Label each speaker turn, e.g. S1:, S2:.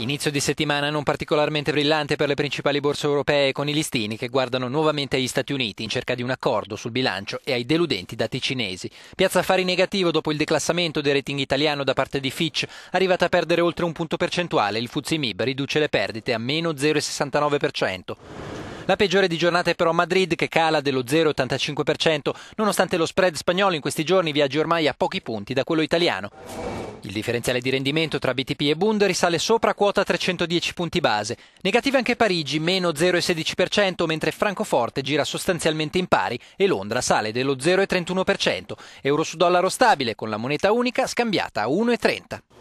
S1: Inizio di settimana non particolarmente brillante per le principali borse europee con i listini che guardano nuovamente agli Stati Uniti in cerca di un accordo sul bilancio e ai deludenti dati cinesi. Piazza affari negativo dopo il declassamento del rating italiano da parte di Fitch, arrivata a perdere oltre un punto percentuale, il Fuzzi Mib riduce le perdite a meno 0,69%. La peggiore di giornata è però Madrid che cala dello 0,85% nonostante lo spread spagnolo in questi giorni viaggi ormai a pochi punti da quello italiano. Il differenziale di rendimento tra BTP e Bund risale sopra quota 310 punti base. Negative anche Parigi, meno 0,16%, mentre Francoforte gira sostanzialmente in pari e Londra sale dello 0,31%. Euro su dollaro stabile, con la moneta unica scambiata a 1,30.